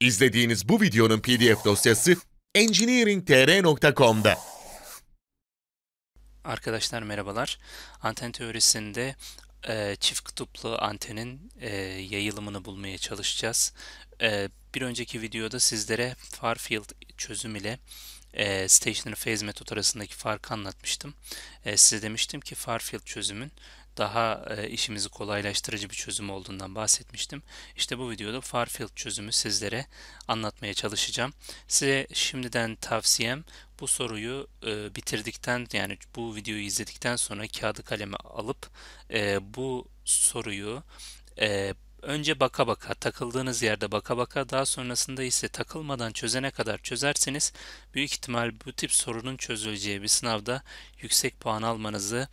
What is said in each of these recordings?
İzlediğiniz bu videonun pdf dosyası engineeringtr.com'da. Arkadaşlar merhabalar. Anten teorisinde e, çift kutuplu antenin e, yayılımını bulmaya çalışacağız. E, bir önceki videoda sizlere far field çözüm ile e, stationary phase metod arasındaki farkı anlatmıştım. E, size demiştim ki far field çözümün daha e, işimizi kolaylaştırıcı bir çözüm olduğundan bahsetmiştim. İşte bu videoda Farfield çözümü sizlere anlatmaya çalışacağım. Size şimdiden tavsiyem bu soruyu e, bitirdikten yani bu videoyu izledikten sonra kağıdı kaleme alıp e, bu soruyu e, önce baka baka takıldığınız yerde baka baka daha sonrasında ise takılmadan çözene kadar çözerseniz büyük ihtimal bu tip sorunun çözüleceği bir sınavda yüksek puan almanızı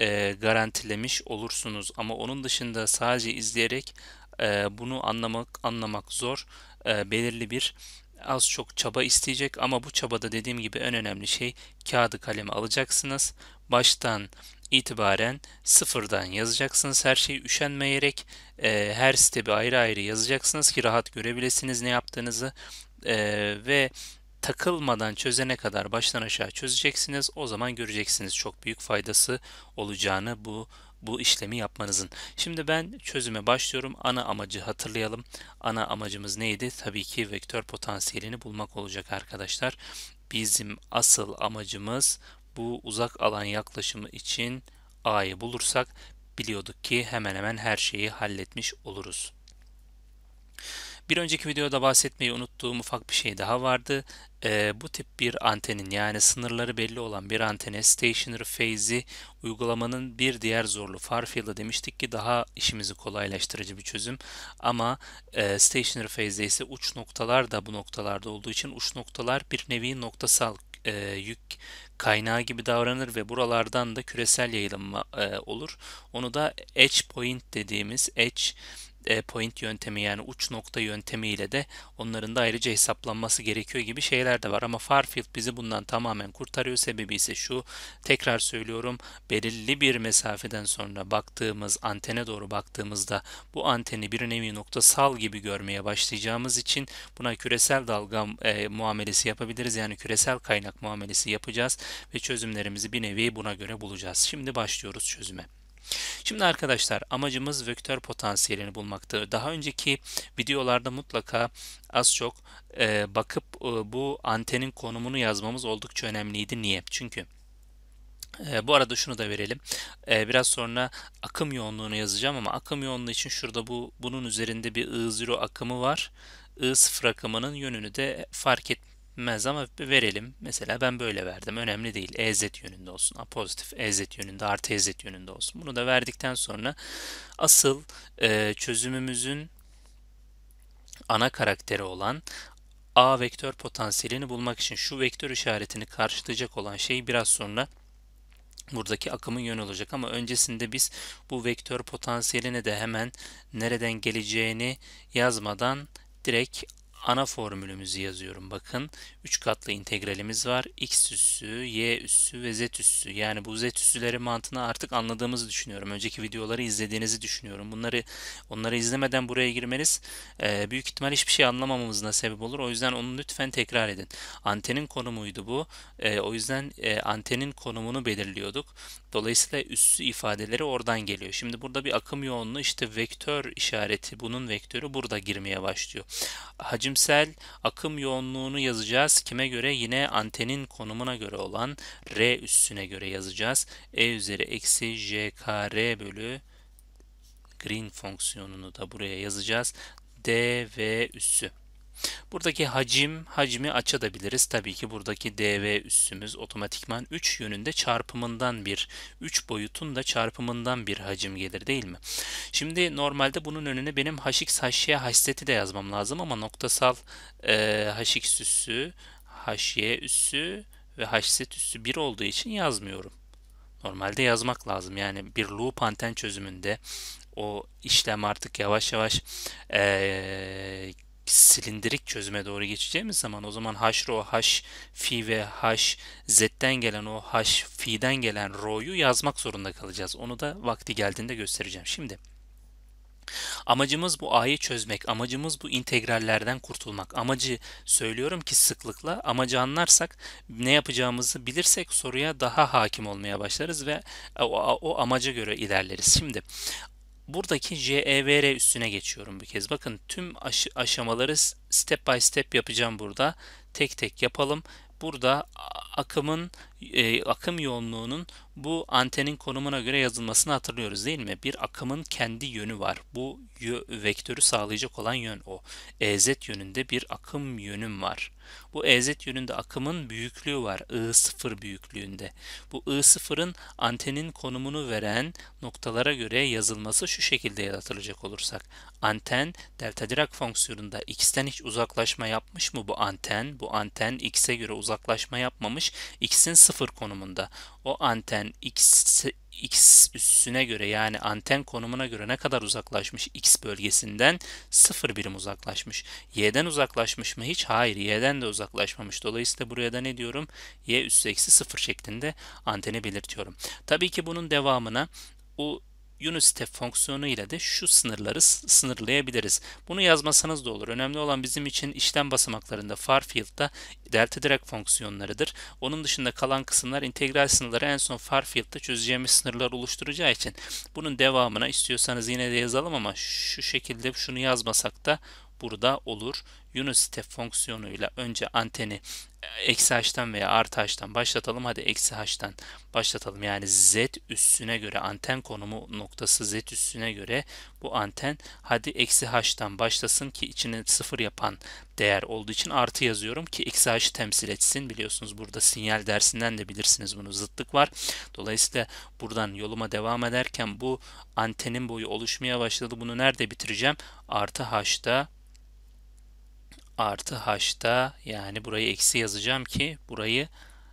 e, garantilemiş olursunuz. Ama onun dışında sadece izleyerek e, bunu anlamak anlamak zor. E, belirli bir az çok çaba isteyecek ama bu çabada dediğim gibi en önemli şey kağıdı kalemi alacaksınız. Baştan itibaren sıfırdan yazacaksınız. Her şeyi üşenmeyerek e, her stebi ayrı ayrı yazacaksınız ki rahat görebilirsiniz ne yaptığınızı e, ve takılmadan çözene kadar baştan aşağı çözeceksiniz. O zaman göreceksiniz çok büyük faydası olacağını bu bu işlemi yapmanızın. Şimdi ben çözüme başlıyorum. Ana amacı hatırlayalım. Ana amacımız neydi? Tabii ki vektör potansiyelini bulmak olacak arkadaşlar. Bizim asıl amacımız bu uzak alan yaklaşımı için A'yı bulursak biliyorduk ki hemen hemen her şeyi halletmiş oluruz. Bir önceki videoda bahsetmeyi unuttuğum ufak bir şey daha vardı e, bu tip bir antenin yani sınırları belli olan bir antene stationary phase'i uygulamanın bir diğer zorluğu far field'ı demiştik ki daha işimizi kolaylaştırıcı bir çözüm ama e, stationary phase'de ise uç noktalar da bu noktalarda olduğu için uç noktalar bir nevi noktasal e, yük kaynağı gibi davranır ve buralardan da küresel yayılma e, olur. Onu da edge point dediğimiz edge e, point yöntemi yani uç nokta yöntemiyle de onların da ayrıca hesaplanması gerekiyor gibi şeyler de var. Ama Far Field bizi bundan tamamen kurtarıyor. Sebebi ise şu tekrar söylüyorum belirli bir mesafeden sonra baktığımız antene doğru baktığımızda bu anteni bir nevi nokta sal gibi görmeye başlayacağımız için buna küresel dalga e, muamelesi yapabiliriz. Yani küresel kaynak muamelesi yapacağız ve çözümlerimizi bir nevi buna göre bulacağız. Şimdi başlıyoruz çözüme. Şimdi arkadaşlar amacımız vektör potansiyelini bulmaktı. Daha önceki videolarda mutlaka az çok e, bakıp e, bu antenin konumunu yazmamız oldukça önemliydi. Niye? Çünkü e, bu arada şunu da verelim. E, biraz sonra akım yoğunluğunu yazacağım ama akım yoğunluğu için şurada bu bunun üzerinde bir I0 akımı var. I0 akımının yönünü de fark etmiyor gitmez ama verelim. Mesela ben böyle verdim. Önemli değil. EZ yönünde olsun. A pozitif EZ yönünde artı EZ yönünde olsun. Bunu da verdikten sonra asıl e, çözümümüzün ana karakteri olan A vektör potansiyelini bulmak için şu vektör işaretini karşılayacak olan şey biraz sonra buradaki akımın yönü olacak ama öncesinde biz bu vektör potansiyeline de hemen nereden geleceğini yazmadan direkt ana formülümüzü yazıyorum. Bakın 3 katlı integralimiz var. X üssü, Y üssü ve Z üssü. Yani bu Z üssüleri mantığını artık anladığımızı düşünüyorum. Önceki videoları izlediğinizi düşünüyorum. Bunları onları izlemeden buraya girmeniz e, büyük ihtimal hiçbir şey anlamamamızına sebep olur. O yüzden onu lütfen tekrar edin. Antenin konumuydu bu. E, o yüzden e, antenin konumunu belirliyorduk. Dolayısıyla üssü ifadeleri oradan geliyor. Şimdi burada bir akım yoğunluğu işte vektör işareti bunun vektörü burada girmeye başlıyor. Hacimsel akım yoğunluğunu yazacağız. Kime göre? Yine antenin konumuna göre olan R üssüne göre yazacağız. E üzeri eksi J kare bölü Green fonksiyonunu da buraya yazacağız. D ve üssü. Buradaki hacim, hacmi açabiliriz Tabii ki buradaki DV üssümüz otomatikman 3 yönünde çarpımından bir, 3 boyutun da çarpımından bir hacim gelir değil mi? Şimdi normalde bunun önüne benim hx, hy, hasreti de yazmam lazım ama noktasal e, hx üssü, hy üssü ve hset üssü 1 olduğu için yazmıyorum. Normalde yazmak lazım. Yani bir loop anten çözümünde o işlem artık yavaş yavaş e, silindirik çözüme doğru geçeceğimiz zaman o zaman h rho h fi ve h z'den gelen o h fi'den gelen rho'yu yazmak zorunda kalacağız. Onu da vakti geldiğinde göstereceğim. Şimdi Amacımız bu a'yı çözmek, amacımız bu integrallerden kurtulmak. Amacı söylüyorum ki sıklıkla, amacı anlarsak, ne yapacağımızı bilirsek soruya daha hakim olmaya başlarız ve o, o amaca göre ilerleriz. Şimdi buradaki CEVR üstüne geçiyorum bir kez. Bakın tüm aş aşamaları step by step yapacağım burada. Tek tek yapalım. Burada akımın e, akım yoğunluğunun bu antenin konumuna göre yazılmasını hatırlıyoruz değil mi? Bir akımın kendi yönü var. Bu yö, vektörü sağlayacak olan yön o. EZ yönünde bir akım yönüm var. Bu EZ yönünde akımın büyüklüğü var. I0 büyüklüğünde. Bu I0'ın antenin konumunu veren noktalara göre yazılması şu şekilde hatırlayacak olursak. Anten delta dirak fonksiyonunda x'ten hiç uzaklaşma yapmış mı bu anten? Bu anten x'e göre uzaklaşma yapmamış. x'in sıfır konumunda. O anten x, x üssüne göre yani anten konumuna göre ne kadar uzaklaşmış x bölgesinden sıfır birim uzaklaşmış. y'den uzaklaşmış mı hiç? Hayır y'den de uzaklaşmamış. Dolayısıyla buraya da ne diyorum? y üssü eksi sıfır şeklinde anteni belirtiyorum. Tabii ki bunun devamına o UniStep fonksiyonu ile de şu sınırları sınırlayabiliriz. Bunu yazmasanız da olur. Önemli olan bizim için işlem basamaklarında far field'da delta direct fonksiyonlarıdır. Onun dışında kalan kısımlar integral sınırları en son far field'da çözeceğimiz sınırlar oluşturacağı için bunun devamına istiyorsanız yine de yazalım ama şu şekilde şunu yazmasak da burada olur. UniStep fonksiyonuyla önce anteni e, eksi h'tan veya artı h'tan başlatalım. Hadi eksi h'tan başlatalım. Yani z üssüne göre anten konumu noktası z üssüne göre bu anten hadi eksi h'tan başlasın ki içine sıfır yapan değer olduğu için artı yazıyorum ki eksi h'ı temsil etsin. Biliyorsunuz burada sinyal dersinden de bilirsiniz bunu zıtlık var. Dolayısıyla buradan yoluma devam ederken bu antenin boyu oluşmaya başladı. Bunu nerede bitireceğim? Artı h'da artı h'da yani burayı eksi yazacağım ki burayı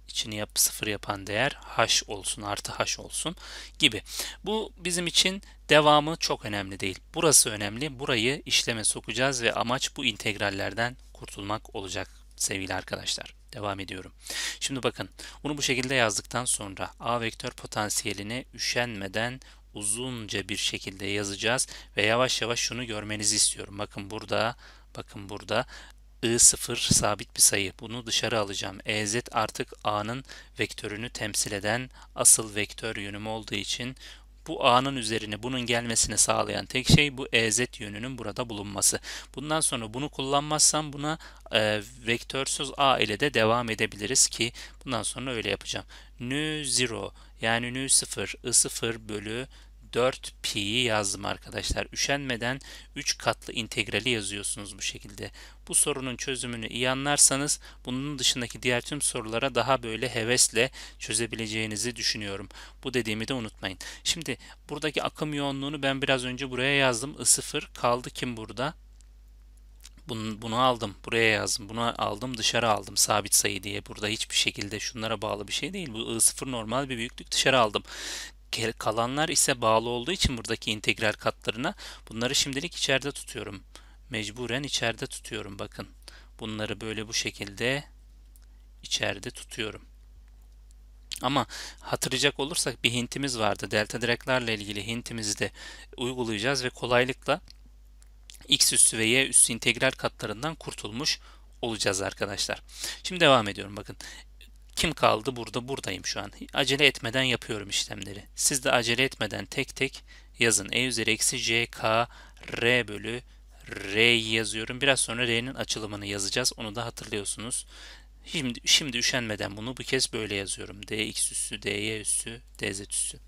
içini yap sıfır yapan değer h olsun artı h olsun gibi. Bu bizim için devamı çok önemli değil. Burası önemli. Burayı işleme sokacağız ve amaç bu integrallerden kurtulmak olacak sevgili arkadaşlar. Devam ediyorum. Şimdi bakın bunu bu şekilde yazdıktan sonra A vektör potansiyelini üşenmeden uzunca bir şekilde yazacağız ve yavaş yavaş şunu görmenizi istiyorum. Bakın burada bakın burada I0 sabit bir sayı. Bunu dışarı alacağım. EZ artık A'nın vektörünü temsil eden asıl vektör yönüm olduğu için bu A'nın üzerine bunun gelmesini sağlayan tek şey bu EZ yönünün burada bulunması. Bundan sonra bunu kullanmazsam buna e, vektörsüz A ile de devam edebiliriz ki bundan sonra öyle yapacağım. Nü 0 yani nü 0 I0 bölü 4pi'yi yazdım arkadaşlar. Üşenmeden 3 katlı integrali yazıyorsunuz bu şekilde. Bu sorunun çözümünü iyi anlarsanız bunun dışındaki diğer tüm sorulara daha böyle hevesle çözebileceğinizi düşünüyorum. Bu dediğimi de unutmayın. Şimdi buradaki akım yoğunluğunu ben biraz önce buraya yazdım. I0 kaldı kim burada? bunu, bunu aldım, buraya yazdım, bunu aldım, dışarı aldım sabit sayı diye. Burada hiçbir şekilde şunlara bağlı bir şey değil. Bu I0 normal bir büyüklük dışarı aldım. Kalanlar ise bağlı olduğu için buradaki integral katlarına bunları şimdilik içeride tutuyorum. Mecburen içeride tutuyorum bakın. Bunları böyle bu şekilde içeride tutuyorum. Ama hatırlayacak olursak bir hintimiz vardı. Delta direklerle ilgili hintimizi de uygulayacağız ve kolaylıkla x üssü ve y üssü integral katlarından kurtulmuş olacağız arkadaşlar. Şimdi devam ediyorum bakın. Kim kaldı burada? Buradayım şu an. Acele etmeden yapıyorum işlemleri. Siz de acele etmeden tek tek yazın. E üzeri eksi J k r bölü R'yi yazıyorum. Biraz sonra R'nin açılımını yazacağız. Onu da hatırlıyorsunuz. Şimdi, şimdi üşenmeden bunu bu kez böyle yazıyorum. Dx üssü, dy üssü, dz üssü.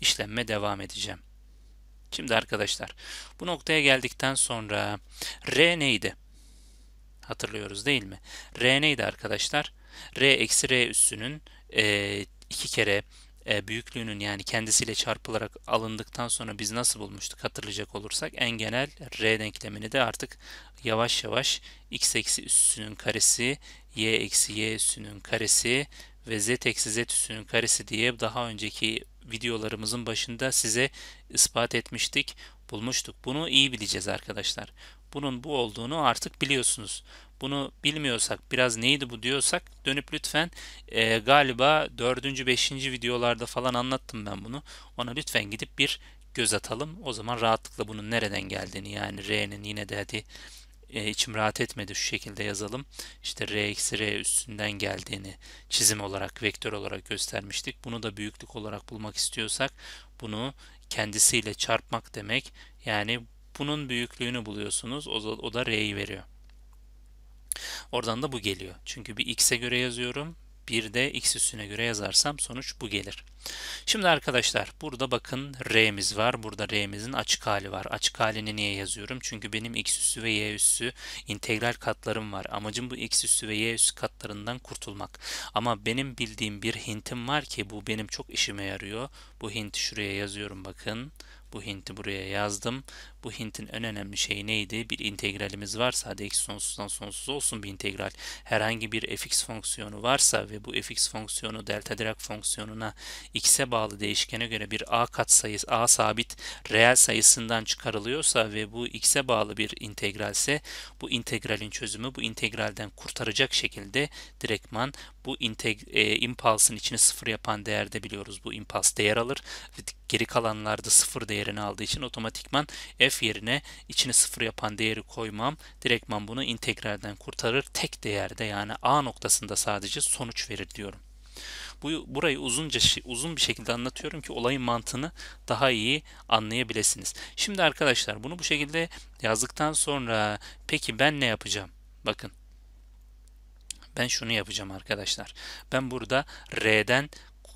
İşlenme devam edeceğim. Şimdi arkadaşlar bu noktaya geldikten sonra R neydi? Hatırlıyoruz değil mi? R neydi arkadaşlar? r eksi r üssünün e, iki kere e, büyüklüğünün yani kendisiyle çarpılarak alındıktan sonra biz nasıl bulmuştuk hatırlayacak olursak en genel r denklemini de artık yavaş yavaş x eksi üssünün karesi, y eksi y üssünün karesi ve z eksi z üssünün karesi diye daha önceki videolarımızın başında size ispat etmiştik, bulmuştuk. Bunu iyi bileceğiz arkadaşlar. Bunun bu olduğunu artık biliyorsunuz bunu bilmiyorsak biraz neydi bu diyorsak dönüp lütfen e, galiba 4. 5. videolarda falan anlattım ben bunu. Ona lütfen gidip bir göz atalım. O zaman rahatlıkla bunun nereden geldiğini yani R'nin yine de hadi e, içim rahat etmedi şu şekilde yazalım. İşte R eksi R üstünden geldiğini çizim olarak vektör olarak göstermiştik. Bunu da büyüklük olarak bulmak istiyorsak bunu kendisiyle çarpmak demek. Yani bunun büyüklüğünü buluyorsunuz. O, o da R'yi veriyor. Oradan da bu geliyor. Çünkü bir x'e göre yazıyorum. Bir de x üstüne göre yazarsam sonuç bu gelir. Şimdi arkadaşlar burada bakın r'miz var. Burada r'mizin açık hali var. Açık halini niye yazıyorum? Çünkü benim x üssü ve y üssü integral katlarım var. Amacım bu x üssü ve y üssü katlarından kurtulmak. Ama benim bildiğim bir hintim var ki bu benim çok işime yarıyor. Bu hinti şuraya yazıyorum bakın. Bu hinti buraya yazdım. Bu hintin en önemli şeyi neydi? Bir integralimiz varsa hadi eksi sonsuzdan sonsuz olsun bir integral. Herhangi bir fx fonksiyonu varsa ve bu fx fonksiyonu delta Dirac fonksiyonuna x'e bağlı değişkene göre bir a kat sayısı, a sabit reel sayısından çıkarılıyorsa ve bu x'e bağlı bir integralse bu integralin çözümü bu integralden kurtaracak şekilde direktman bu integ e, impulsın içine sıfır yapan değerde biliyoruz. Bu impuls değer alır. Geri kalanlarda sıfır değerini aldığı için otomatikman f yerine içine sıfır yapan değeri koymam direktman bunu integralden kurtarır. Tek değerde yani a noktasında sadece sonuç verir diyorum. Bu burayı uzunca uzun bir şekilde anlatıyorum ki olayın mantığını daha iyi anlayabilirsiniz. Şimdi arkadaşlar bunu bu şekilde yazdıktan sonra peki ben ne yapacağım? Bakın. Ben şunu yapacağım arkadaşlar. Ben burada R'den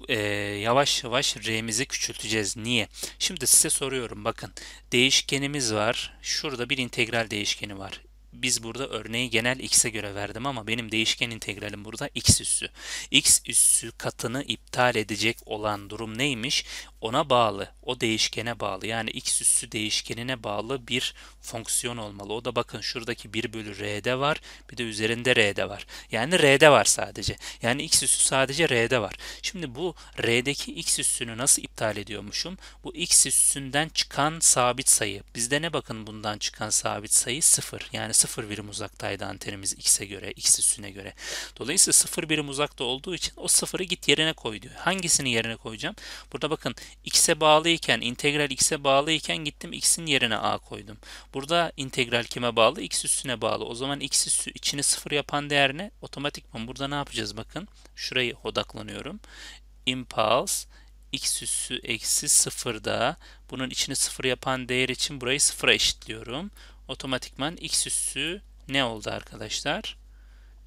e, yavaş yavaş R'mizi küçülteceğiz. Niye? Şimdi size soruyorum bakın değişkenimiz var. Şurada bir integral değişkeni var. Biz burada örneği genel x'e göre verdim ama benim değişken integralim burada x üssü. x üssü katını iptal edecek olan durum neymiş? ona bağlı, o değişkene bağlı yani x üssü değişkenine bağlı bir fonksiyon olmalı. O da bakın şuradaki 1 bölü r'de var bir de üzerinde r'de var. Yani r'de var sadece. Yani x üssü sadece r'de var. Şimdi bu r'deki x üssünü nasıl iptal ediyormuşum? Bu x üssünden çıkan sabit sayı. Bizde ne bakın bundan çıkan sabit sayı 0. Yani 0 birim uzaktaydı antenimiz x'e göre, x üssüne göre. Dolayısıyla 0 birim uzakta olduğu için o 0'ı git yerine koy diyor. Hangisini yerine koyacağım? Burada bakın x'e bağlıyken, integral x'e bağlıyken gittim x'in yerine a koydum. Burada integral kime bağlı? x üstüne bağlı. O zaman x üstü içini sıfır yapan değer ne? Otomatikman burada ne yapacağız? Bakın şurayı odaklanıyorum. Impulse x üssü eksi sıfırda bunun içini sıfır yapan değer için burayı sıfıra eşitliyorum. Otomatikman x üssü ne oldu arkadaşlar?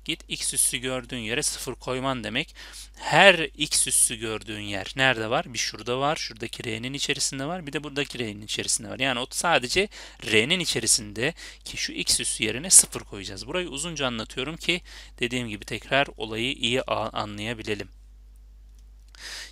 Git x üssü gördüğün yere sıfır koyman demek. Her x üssü gördüğün yer nerede var? Bir şurada var. Şuradaki r'nin içerisinde var. Bir de buradaki r'nin içerisinde var. Yani o sadece r'nin içerisinde ki şu x üssü yerine sıfır koyacağız. Burayı uzunca anlatıyorum ki dediğim gibi tekrar olayı iyi anlayabilelim.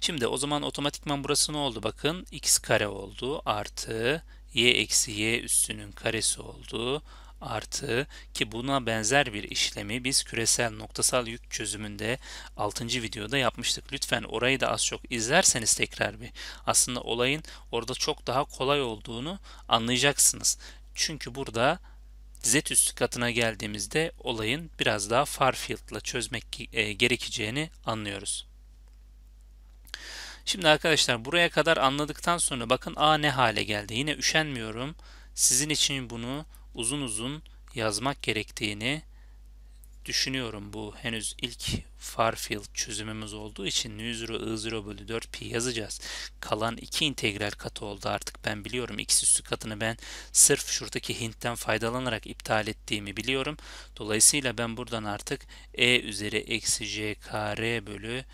Şimdi o zaman otomatikman burası ne oldu? Bakın x kare oldu artı y eksi y üssünün karesi oldu artı ki buna benzer bir işlemi biz küresel noktasal yük çözümünde 6. videoda yapmıştık. Lütfen orayı da az çok izlerseniz tekrar bir aslında olayın orada çok daha kolay olduğunu anlayacaksınız. Çünkü burada Z üstü katına geldiğimizde olayın biraz daha Farfield ile çözmek e, gerekeceğini anlıyoruz. Şimdi arkadaşlar buraya kadar anladıktan sonra bakın A ne hale geldi. Yine üşenmiyorum. Sizin için bunu uzun uzun yazmak gerektiğini düşünüyorum bu henüz ilk Farfield çözümümüz olduğu için nüzro I0 bölü 4pi yazacağız. Kalan iki integral katı oldu artık ben biliyorum. X üstü katını ben sırf şuradaki hintten faydalanarak iptal ettiğimi biliyorum. Dolayısıyla ben buradan artık E üzeri eksi j kare bölü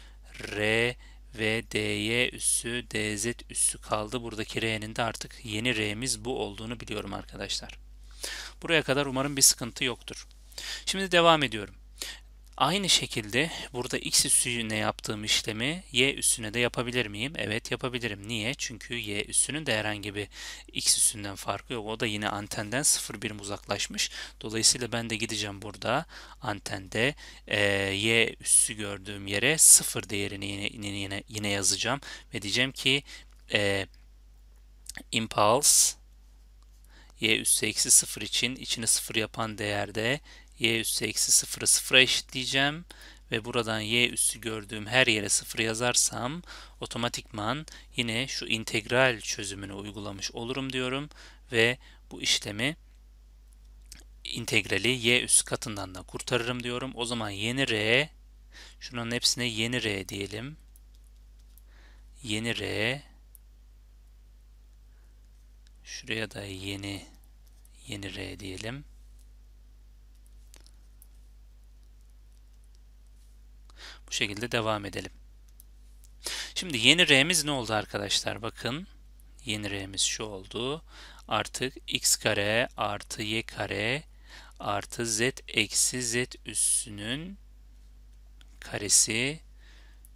r ve dy üssü dz üssü kaldı. Buradaki r'nin de artık yeni r'miz bu olduğunu biliyorum arkadaşlar. Buraya kadar umarım bir sıkıntı yoktur. Şimdi devam ediyorum. Aynı şekilde burada x üssüne yaptığım işlemi y üssüne de yapabilir miyim? Evet yapabilirim. Niye? Çünkü y üssünün de herhangi bir x üssünden farkı yok. O da yine antenden 0,1 uzaklaşmış. Dolayısıyla ben de gideceğim burada antende e, y üssü gördüğüm yere 0 değerini yine, yine, yine yazacağım. Ve diyeceğim ki e, impulse y üssü eksi 0 için içini 0 yapan değerde y üssü eksi 0'ı 0'a eşitleyeceğim ve buradan y üssü gördüğüm her yere 0 yazarsam otomatikman yine şu integral çözümünü uygulamış olurum diyorum ve bu işlemi integrali y üssü katından da kurtarırım diyorum. O zaman yeni r şunun hepsine yeni r diyelim. Yeni r Şuraya da yeni yeni R diyelim. Bu şekilde devam edelim. Şimdi yeni R'miz ne oldu arkadaşlar? Bakın yeni R'miz şu oldu. Artık x kare artı y kare artı z eksi z üssünün karesi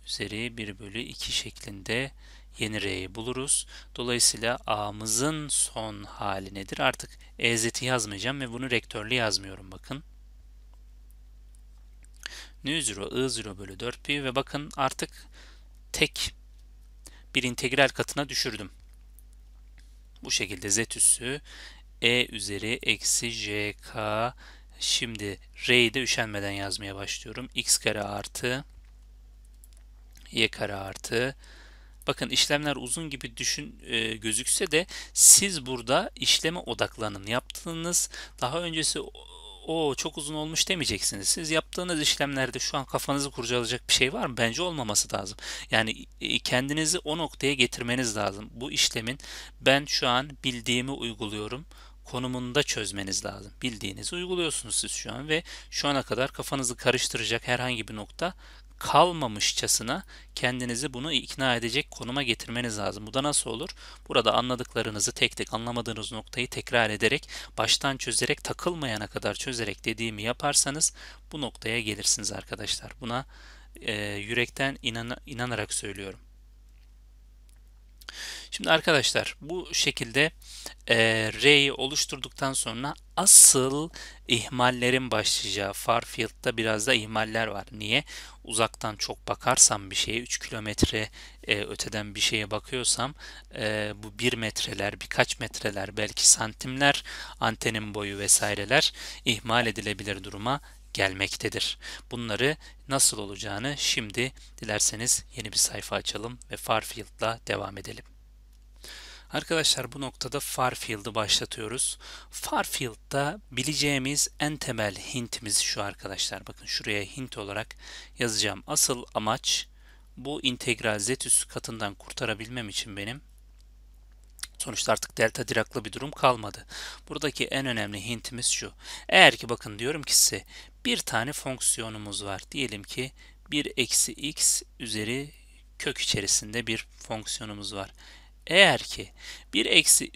üzeri 1 bölü 2 şeklinde yeni R'yi buluruz. Dolayısıyla A'mızın son hali nedir? Artık EZ'i yazmayacağım ve bunu rektörlü yazmıyorum bakın. N0, I0 bölü 4 pi ve bakın artık tek bir integral katına düşürdüm. Bu şekilde z üssü e üzeri eksi jk şimdi r'yi de üşenmeden yazmaya başlıyorum. x kare artı y kare artı Bakın işlemler uzun gibi düşün e, gözükse de siz burada işleme odaklanın. Yaptığınız daha öncesi o çok uzun olmuş demeyeceksiniz. Siz yaptığınız işlemlerde şu an kafanızı kurcalayacak bir şey var mı? Bence olmaması lazım. Yani e, kendinizi o noktaya getirmeniz lazım. Bu işlemin ben şu an bildiğimi uyguluyorum konumunda çözmeniz lazım. Bildiğinizi uyguluyorsunuz siz şu an ve şu ana kadar kafanızı karıştıracak herhangi bir nokta kalmamışçasına kendinizi bunu ikna edecek konuma getirmeniz lazım. Bu da nasıl olur? Burada anladıklarınızı tek tek anlamadığınız noktayı tekrar ederek, baştan çözerek, takılmayana kadar çözerek dediğimi yaparsanız bu noktaya gelirsiniz arkadaşlar. Buna e, yürekten inan, inanarak söylüyorum. Şimdi arkadaşlar bu şekilde e, R'yi oluşturduktan sonra asıl ihmallerin başlayacağı far Farfield'da biraz da ihmaller var. Niye? Uzaktan çok bakarsam bir şeye 3 kilometre e, öteden bir şeye bakıyorsam e, bu 1 metreler, birkaç metreler, belki santimler antenin boyu vesaireler ihmal edilebilir duruma gelmektedir. Bunları nasıl olacağını şimdi dilerseniz yeni bir sayfa açalım ve Farfield'la devam edelim. Arkadaşlar bu noktada Farfield'ı başlatıyoruz. Farfield'da bileceğimiz en temel hintimiz şu arkadaşlar. Bakın şuraya hint olarak yazacağım. Asıl amaç bu integral z üssü katından kurtarabilmem için benim Sonuçta artık delta diraklı bir durum kalmadı. Buradaki en önemli hintimiz şu. Eğer ki bakın diyorum ki size bir tane fonksiyonumuz var. Diyelim ki 1 eksi x üzeri kök içerisinde bir fonksiyonumuz var. Eğer ki 1 eksi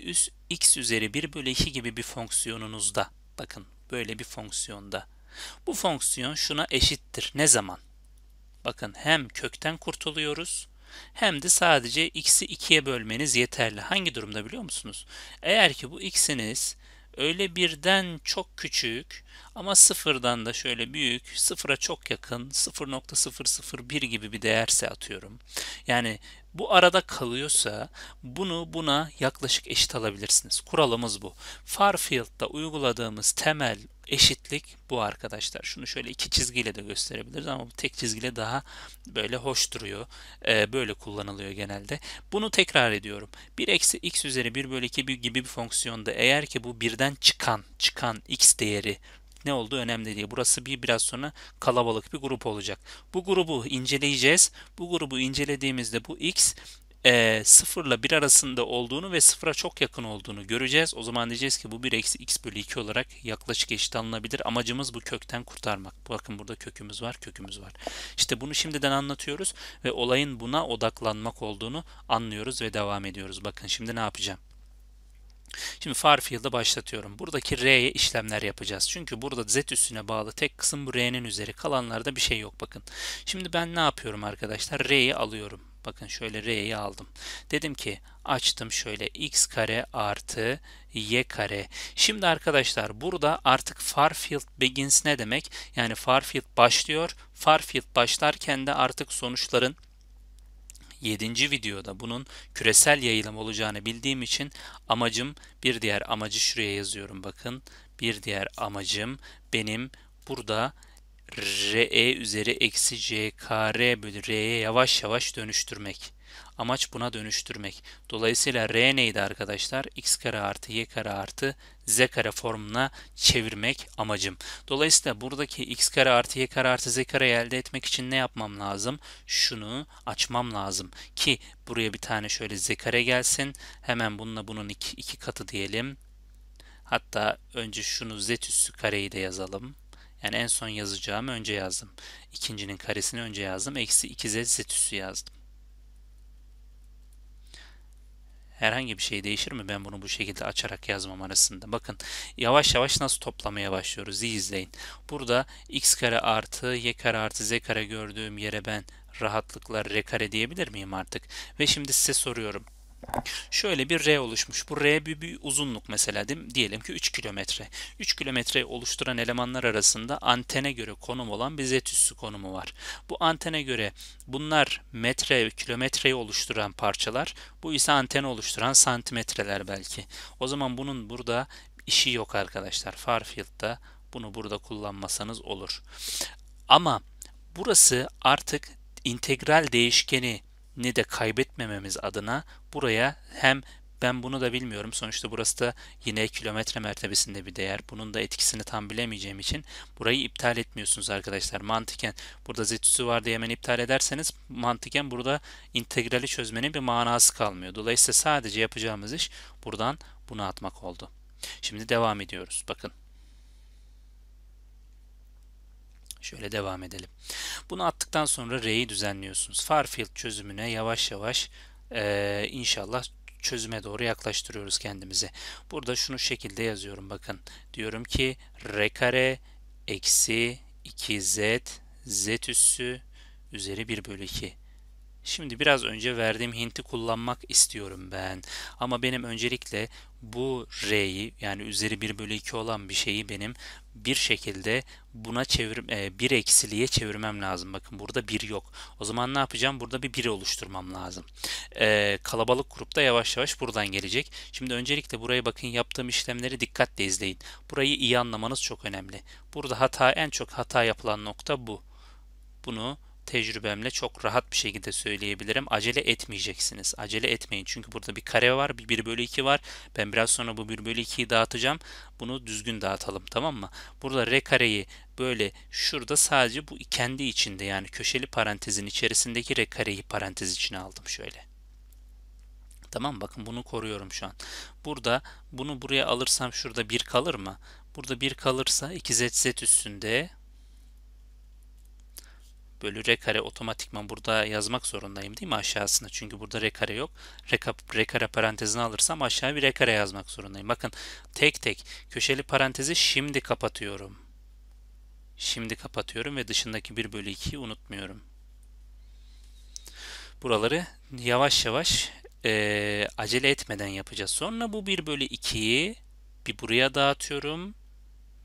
x üzeri 1 bölü 2 gibi bir fonksiyonunuzda, bakın böyle bir fonksiyonda, bu fonksiyon şuna eşittir. Ne zaman? Bakın hem kökten kurtuluyoruz hem de sadece x'i 2'ye bölmeniz yeterli. Hangi durumda biliyor musunuz? Eğer ki bu x'iniz öyle birden çok küçük ama sıfırdan da şöyle büyük, sıfıra çok yakın, 0.001 gibi bir değerse atıyorum. Yani bu arada kalıyorsa bunu buna yaklaşık eşit alabilirsiniz. Kuralımız bu. Far uyguladığımız temel eşitlik bu arkadaşlar. Şunu şöyle iki çizgiyle de gösterebiliriz ama bu tek çizgiyle daha böyle hoş duruyor. Ee, böyle kullanılıyor genelde. Bunu tekrar ediyorum. 1 eksi x üzeri 1 bölü 2 gibi bir fonksiyonda eğer ki bu birden çıkan çıkan x değeri ne olduğu önemli değil. Burası bir biraz sonra kalabalık bir grup olacak. Bu grubu inceleyeceğiz. Bu grubu incelediğimizde bu x e, 0 ile arasında olduğunu ve sıfıra çok yakın olduğunu göreceğiz. O zaman diyeceğiz ki bu 1 eksi x bölü 2 olarak yaklaşık eşit alınabilir. Amacımız bu kökten kurtarmak. Bakın burada kökümüz var, kökümüz var. İşte bunu şimdiden anlatıyoruz ve olayın buna odaklanmak olduğunu anlıyoruz ve devam ediyoruz. Bakın şimdi ne yapacağım? Şimdi far field'ı başlatıyorum. Buradaki R'ye işlemler yapacağız. Çünkü burada Z üstüne bağlı tek kısım bu R'nin üzeri. Kalanlarda bir şey yok bakın. Şimdi ben ne yapıyorum arkadaşlar? R'yi alıyorum. Bakın şöyle R'yi aldım. Dedim ki açtım şöyle x kare artı y kare. Şimdi arkadaşlar burada artık Farfield begins ne demek? Yani Farfield başlıyor. Farfield başlarken de artık sonuçların 7. videoda bunun küresel yayılım olacağını bildiğim için amacım bir diğer amacı şuraya yazıyorum bakın. Bir diğer amacım benim burada RE üzeri eksi CKR bölü R'ye yavaş yavaş dönüştürmek. Amaç buna dönüştürmek. Dolayısıyla R neydi arkadaşlar? X kare artı Y kare artı Z kare formuna çevirmek amacım. Dolayısıyla buradaki X kare artı Y kare artı Z kare elde etmek için ne yapmam lazım? Şunu açmam lazım. Ki buraya bir tane şöyle Z kare gelsin. Hemen bununla bunun iki, iki katı diyelim. Hatta önce şunu Z üssü kareyi de yazalım. Yani en son yazacağımı önce yazdım. İkincinin karesini önce yazdım. Eksi 2z zetüsü yazdım. Herhangi bir şey değişir mi ben bunu bu şekilde açarak yazmam arasında? Bakın yavaş yavaş nasıl toplamaya başlıyoruz iyi izleyin. Burada x kare artı y kare artı z kare gördüğüm yere ben rahatlıkla r kare diyebilir miyim artık? Ve şimdi size soruyorum. Şöyle bir R oluşmuş. Bu R bir, bir uzunluk mesela değil diyelim ki 3 kilometre. 3 kilometre oluşturan elemanlar arasında antene göre konum olan bir Z üssü konumu var. Bu antene göre bunlar metre, kilometreyi oluşturan parçalar. Bu ise anteni oluşturan santimetreler belki. O zaman bunun burada işi yok arkadaşlar. Farfield'da bunu burada kullanmasanız olur. Ama burası artık integral değişkeni ne de kaybetmememiz adına buraya hem ben bunu da bilmiyorum. Sonuçta burası da yine kilometre mertebesinde bir değer. Bunun da etkisini tam bilemeyeceğim için burayı iptal etmiyorsunuz arkadaşlar. Mantıken burada z var diye hemen iptal ederseniz mantıken burada integrali çözmenin bir manası kalmıyor. Dolayısıyla sadece yapacağımız iş buradan bunu atmak oldu. Şimdi devam ediyoruz. Bakın Şöyle devam edelim. Bunu attıktan sonra R'yi düzenliyorsunuz. Farfield çözümüne yavaş yavaş e, inşallah çözüme doğru yaklaştırıyoruz kendimizi. Burada şunu şekilde yazıyorum bakın. Diyorum ki R kare eksi 2Z Z üssü üzeri 1 bölü 2. Şimdi biraz önce verdiğim hinti kullanmak istiyorum ben. Ama benim öncelikle bu R'yi yani üzeri 1 bölü 2 olan bir şeyi benim bir şekilde buna çevir e, bir eksiliye çevirmem lazım. Bakın burada bir yok. O zaman ne yapacağım? Burada bir 1 oluşturmam lazım. E, kalabalık grupta yavaş yavaş buradan gelecek. Şimdi öncelikle buraya bakın yaptığım işlemleri dikkatle izleyin. Burayı iyi anlamanız çok önemli. Burada hata en çok hata yapılan nokta bu. Bunu tecrübemle çok rahat bir şekilde söyleyebilirim. Acele etmeyeceksiniz. Acele etmeyin. Çünkü burada bir kare var. Bir 1 bölü 2 var. Ben biraz sonra bu 1 bölü 2'yi dağıtacağım. Bunu düzgün dağıtalım. Tamam mı? Burada R kareyi böyle şurada sadece bu kendi içinde yani köşeli parantezin içerisindeki R kareyi parantez içine aldım şöyle. Tamam bakın bunu koruyorum şu an. Burada bunu buraya alırsam şurada 1 kalır mı? Burada 1 kalırsa 2 z z üstünde bölü r kare otomatikman burada yazmak zorundayım değil mi aşağısına? Çünkü burada r kare yok. R, r kare parantezini alırsam aşağıya bir r kare yazmak zorundayım. Bakın tek tek köşeli parantezi şimdi kapatıyorum. Şimdi kapatıyorum ve dışındaki 1 bölü 2'yi unutmuyorum. Buraları yavaş yavaş e, acele etmeden yapacağız. Sonra bu 1 bölü 2'yi bir buraya dağıtıyorum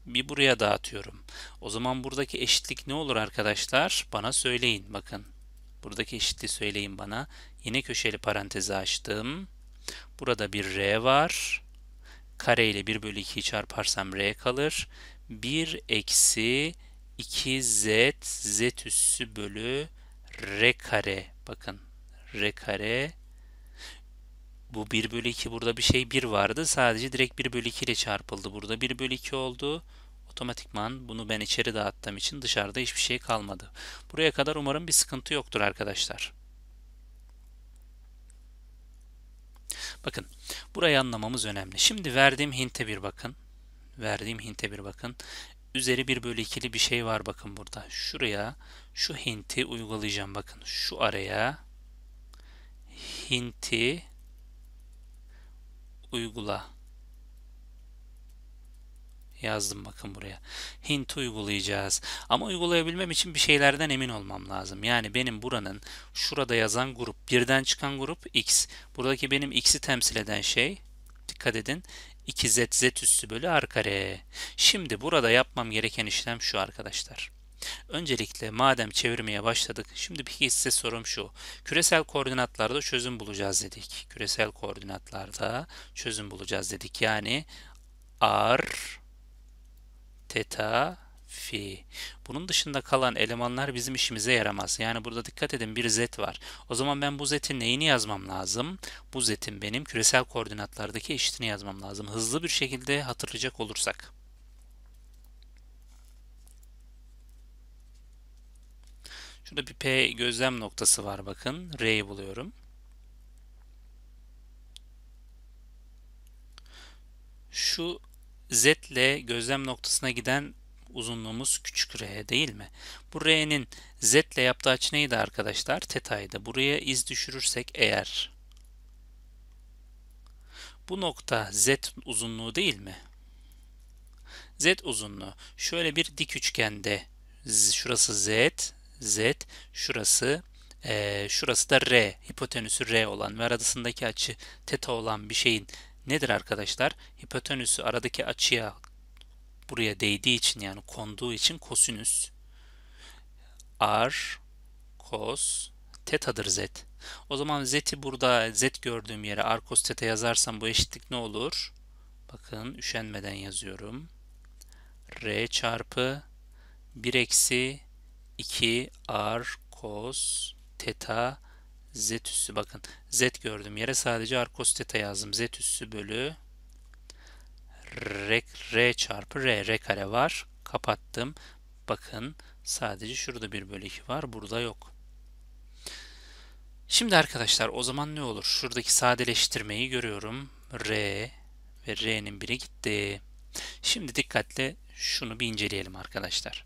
bir buraya dağıtıyorum. O zaman buradaki eşitlik ne olur arkadaşlar? Bana söyleyin bakın. Buradaki eşitliği söyleyin bana. Yine köşeli parantezi açtım. Burada bir R var. Kare ile 1 bölü 2'yi çarparsam R kalır. 1 eksi 2Z, Z üssü bölü R kare. Bakın R kare bu 1 bölü 2 burada bir şey 1 vardı. Sadece direkt 1 bölü 2 ile çarpıldı. Burada 1 bölü 2 oldu. Otomatikman bunu ben içeri dağıttığım için dışarıda hiçbir şey kalmadı. Buraya kadar umarım bir sıkıntı yoktur arkadaşlar. Bakın burayı anlamamız önemli. Şimdi verdiğim hinte bir bakın. Verdiğim hinte bir bakın. Üzeri 1 bölü 2'li bir şey var bakın burada. Şuraya şu hinti uygulayacağım bakın. Şu araya hinti uygula yazdım bakın buraya. Hint uygulayacağız. Ama uygulayabilmem için bir şeylerden emin olmam lazım. Yani benim buranın şurada yazan grup, birden çıkan grup x. Buradaki benim x'i temsil eden şey, dikkat edin, 2z z üssü bölü r kare. Şimdi burada yapmam gereken işlem şu arkadaşlar. Öncelikle madem çevirmeye başladık, şimdi peki size sorum şu. Küresel koordinatlarda çözüm bulacağız dedik. Küresel koordinatlarda çözüm bulacağız dedik. Yani r teta fi. Bunun dışında kalan elemanlar bizim işimize yaramaz. Yani burada dikkat edin bir z var. O zaman ben bu z'in neyini yazmam lazım? Bu z'in benim küresel koordinatlardaki eşitini yazmam lazım. Hızlı bir şekilde hatırlayacak olursak. Şurada bir P gözlem noktası var bakın. R'yi buluyorum. Şu Z ile gözlem noktasına giden uzunluğumuz küçük R değil mi? Bu R'nin Z ile yaptığı açı neydi arkadaşlar? Teta'ydı. Buraya iz düşürürsek eğer bu nokta Z uzunluğu değil mi? Z uzunluğu. Şöyle bir dik üçgende şurası Z, Z, şurası e, şurası da R, hipotenüsü R olan ve aradasındaki açı teta olan bir şeyin nedir arkadaşlar? Hipotenüsü aradaki açıya buraya değdiği için yani konduğu için kosinüs R kos tetadır Z. O zaman Z'i burada Z gördüğüm yere R cos teta yazarsam bu eşitlik ne olur? Bakın üşenmeden yazıyorum. R çarpı 1 eksi 2 r cos teta z üssü bakın z gördüm yere sadece r cos teta yazdım z üssü bölü r, r çarpı r r kare var kapattım bakın sadece şurada 1 bölü 2 var burada yok şimdi arkadaşlar o zaman ne olur şuradaki sadeleştirmeyi görüyorum r ve r'nin biri gitti şimdi dikkatle şunu bir inceleyelim arkadaşlar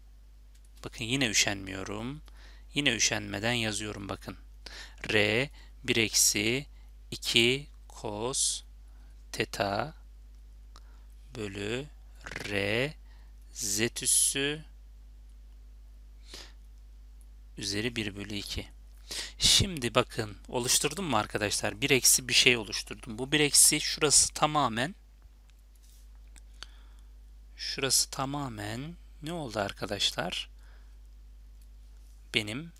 Bakın yine üşenmiyorum. Yine üşenmeden yazıyorum bakın. R 1 eksi 2 cos teta bölü R z üssü üzeri 1 bölü 2. Şimdi bakın oluşturdum mu arkadaşlar? 1 eksi bir şey oluşturdum. Bu 1 eksi şurası tamamen şurası tamamen ne oldu arkadaşlar? benim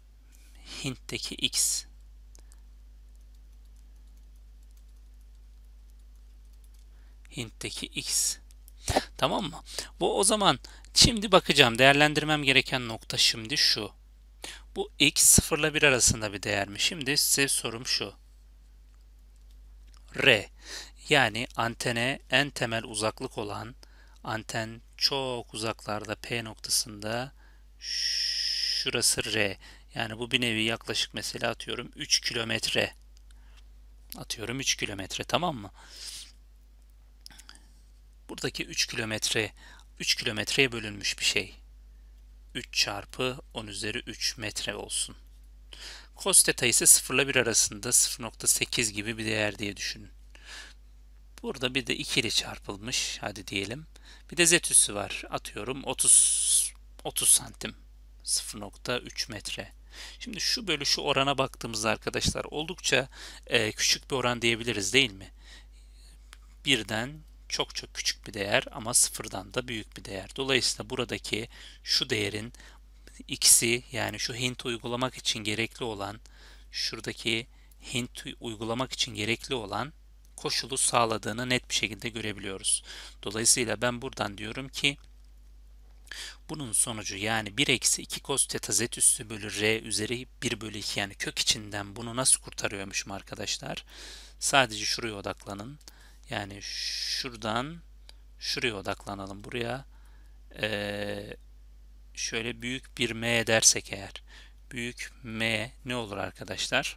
Hint'teki X. Hint'teki X. Tamam mı? Bu o zaman şimdi bakacağım. Değerlendirmem gereken nokta şimdi şu. Bu X 0 ile 1 arasında bir değer mi? Şimdi size sorum şu. R. Yani antene en temel uzaklık olan anten çok uzaklarda P noktasında şu şurası R. Yani bu bir nevi yaklaşık mesela atıyorum 3 kilometre. Atıyorum 3 kilometre tamam mı? Buradaki 3 kilometre 3 kilometreye bölünmüş bir şey. 3 çarpı 10 üzeri 3 metre olsun. Cos teta ise 0 ile 1 arasında 0.8 gibi bir değer diye düşünün. Burada bir de 2 ile çarpılmış hadi diyelim. Bir de z üssü var atıyorum 30 30 santim 0.3 metre. Şimdi şu bölü şu orana baktığımızda arkadaşlar oldukça e, küçük bir oran diyebiliriz değil mi? Birden çok çok küçük bir değer ama sıfırdan da büyük bir değer. Dolayısıyla buradaki şu değerin x'i yani şu hint uygulamak için gerekli olan şuradaki hint uygulamak için gerekli olan koşulu sağladığını net bir şekilde görebiliyoruz. Dolayısıyla ben buradan diyorum ki bunun sonucu yani 1 eksi 2 cos teta z üssü bölü r üzeri 1 bölü 2 yani kök içinden bunu nasıl kurtarıyormuşum arkadaşlar? Sadece şuraya odaklanın. Yani şuradan şuraya odaklanalım. Buraya ee, şöyle büyük bir m dersek eğer. Büyük m ne olur arkadaşlar?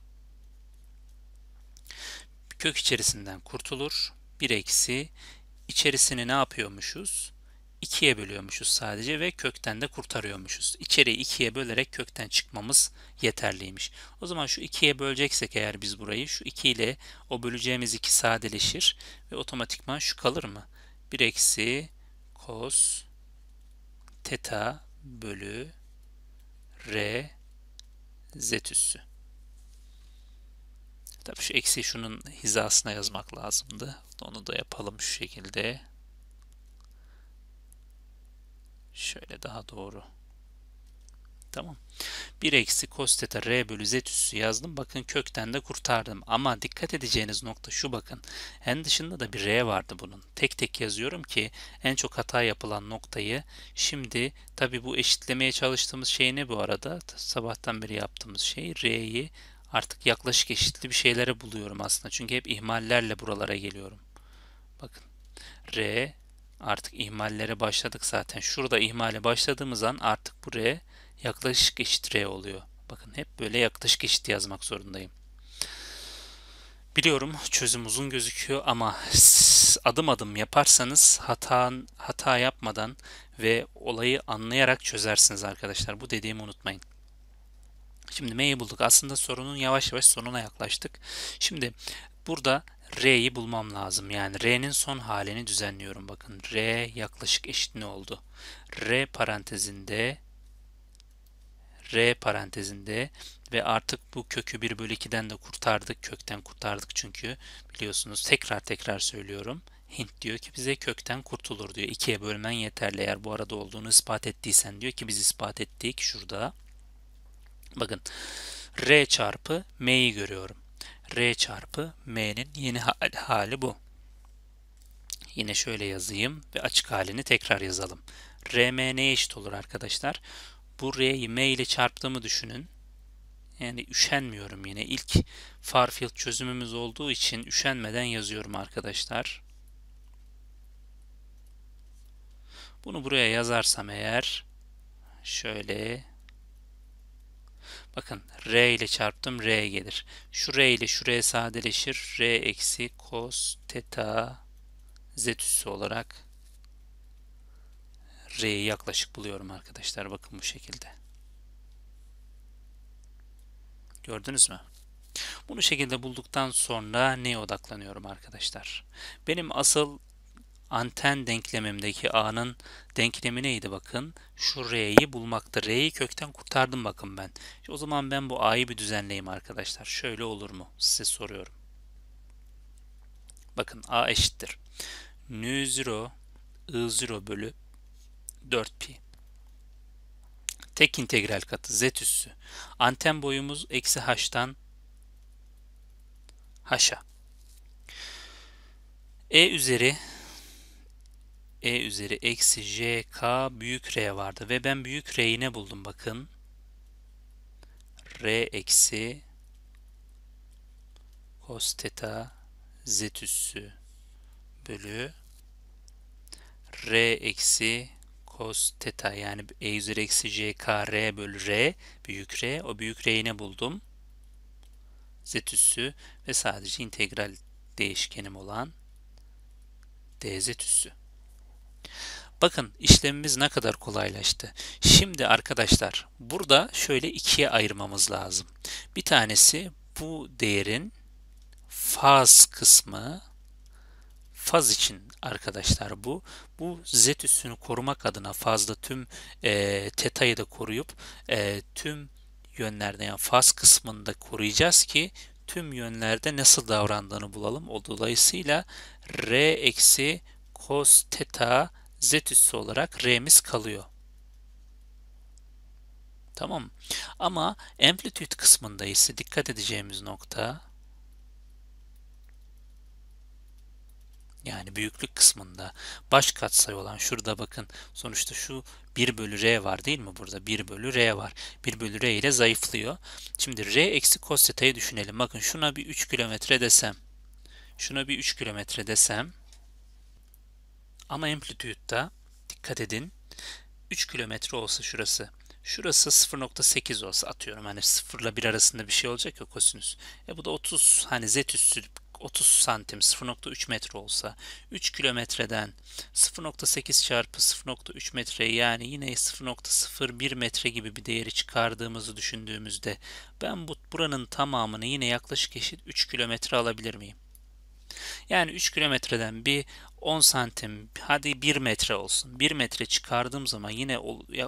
Kök içerisinden kurtulur. 1 eksi içerisini ne yapıyormuşuz? 2'ye bölüyormuşuz sadece ve kökten de kurtarıyormuşuz. İçeriği 2'ye bölerek kökten çıkmamız yeterliymiş. O zaman şu 2'ye böleceksek eğer biz burayı şu 2 ile o böleceğimiz 2 sadeleşir ve otomatikman şu kalır mı? 1 eksi cos teta bölü r z üssü. Tabii şu eksi şunun hizasına yazmak lazımdı. Onu da yapalım şu şekilde. Şöyle daha doğru. Tamam. 1 eksi cos theta r bölü z üssü yazdım. Bakın kökten de kurtardım. Ama dikkat edeceğiniz nokta şu bakın. En dışında da bir r vardı bunun. Tek tek yazıyorum ki en çok hata yapılan noktayı. Şimdi tabi bu eşitlemeye çalıştığımız şey ne bu arada? Sabahtan beri yaptığımız şey r'yi artık yaklaşık eşitli bir şeylere buluyorum aslında. Çünkü hep ihmallerle buralara geliyorum. Bakın r Artık ihmallere başladık zaten. Şurada ihmale başladığımız an artık buraya yaklaşık eşit R oluyor. Bakın hep böyle yaklaşık eşit yazmak zorundayım. Biliyorum çözüm uzun gözüküyor ama adım adım yaparsanız hata, hata yapmadan ve olayı anlayarak çözersiniz arkadaşlar. Bu dediğimi unutmayın. Şimdi M'yi bulduk. Aslında sorunun yavaş yavaş sonuna yaklaştık. Şimdi burada R'yi bulmam lazım. Yani R'nin son halini düzenliyorum. Bakın R yaklaşık eşit ne oldu? R parantezinde R parantezinde ve artık bu kökü 1 bölü 2'den de kurtardık. Kökten kurtardık çünkü biliyorsunuz tekrar tekrar söylüyorum. Hint diyor ki bize kökten kurtulur diyor. 2'ye bölmen yeterli eğer bu arada olduğunu ispat ettiysen diyor ki biz ispat ettik şurada. Bakın R çarpı M'yi görüyorum. R çarpı M'nin yeni hali bu. Yine şöyle yazayım ve açık halini tekrar yazalım. RM neye eşit olur arkadaşlar? Bu R'yi M ile çarptığımı düşünün. Yani üşenmiyorum yine. İlk Farfield çözümümüz olduğu için üşenmeden yazıyorum arkadaşlar. Bunu buraya yazarsam eğer şöyle Bakın R ile çarptım R gelir. Şu R ile şu R sadeleşir. R eksi cos teta z üssü olarak R'yi yaklaşık buluyorum arkadaşlar. Bakın bu şekilde. Gördünüz mü? Bunu şekilde bulduktan sonra neye odaklanıyorum arkadaşlar? Benim asıl anten denklemimdeki A'nın denklemi neydi bakın? Şu R'yi bulmaktı. R'yi kökten kurtardım bakın ben. İşte o zaman ben bu A'yı bir düzenleyeyim arkadaşlar. Şöyle olur mu? Size soruyorum. Bakın A eşittir. Nü 0 I0 bölü 4pi. Tek integral katı z üssü. Anten boyumuz eksi h'tan h'a. E üzeri e üzeri eksi jk büyük r vardı ve ben büyük r'yi ne buldum bakın. r eksi cos teta z üssü bölü r eksi cos teta yani e üzeri eksi jk r bölü r büyük r o büyük r'yi ne buldum? z üssü ve sadece integral değişkenim olan dz üssü. Bakın işlemimiz ne kadar kolaylaştı. Şimdi arkadaşlar burada şöyle ikiye ayırmamız lazım. Bir tanesi bu değerin faz kısmı faz için arkadaşlar bu. Bu z üssünü korumak adına fazla tüm e, tetayı da koruyup e, tüm yönlerde yani faz kısmında koruyacağız ki tüm yönlerde nasıl davrandığını bulalım. O dolayısıyla r eksi cos teta z üssü olarak r'miz kalıyor. Tamam Ama amplitüt kısmında ise dikkat edeceğimiz nokta yani büyüklük kısmında baş katsayı olan şurada bakın sonuçta şu 1 bölü r var değil mi burada 1 bölü r var 1 bölü r ile zayıflıyor şimdi r eksi cos theta'yı düşünelim bakın şuna bir 3 kilometre desem şuna bir 3 kilometre desem ama amplitude'da dikkat edin 3 kilometre olsa şurası. Şurası 0.8 olsa atıyorum hani 0 ile 1 arasında bir şey olacak ya kosinüs. E bu da 30 hani z üstü 30 santim 0.3 metre olsa 3 kilometreden 0.8 çarpı 0.3 metre yani yine 0.01 metre gibi bir değeri çıkardığımızı düşündüğümüzde ben bu buranın tamamını yine yaklaşık eşit 3 kilometre alabilir miyim? Yani 3 kilometreden bir 10 santim hadi 1 metre olsun. 1 metre çıkardığım zaman yine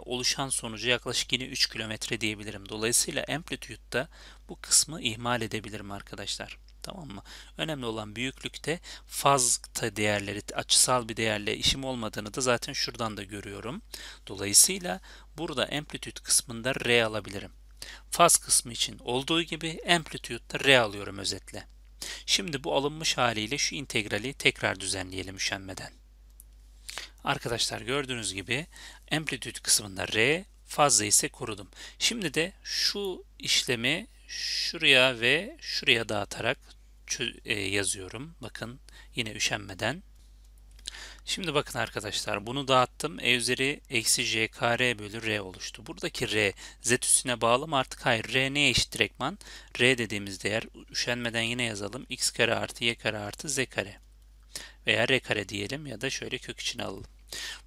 oluşan sonucu yaklaşık yine 3 kilometre diyebilirim. Dolayısıyla amplitude'da bu kısmı ihmal edebilirim arkadaşlar. Tamam mı? Önemli olan büyüklükte fazta değerleri, açısal bir değerle işim olmadığını da zaten şuradan da görüyorum. Dolayısıyla burada amplitude kısmında R alabilirim. Faz kısmı için olduğu gibi amplitude'da R alıyorum özetle. Şimdi bu alınmış haliyle şu integrali tekrar düzenleyelim üşenmeden. Arkadaşlar gördüğünüz gibi amplitüt kısmında R, fazla ise korudum. Şimdi de şu işlemi şuraya ve şuraya dağıtarak e, yazıyorum. Bakın yine üşenmeden. Şimdi bakın arkadaşlar bunu dağıttım. E üzeri eksi j kare bölü r oluştu. Buradaki r z üstüne bağlı mı artık? Hayır. R neye eşit direktman? R dediğimiz değer üşenmeden yine yazalım. x kare artı y kare artı z kare. Veya r kare diyelim ya da şöyle kök içine alalım.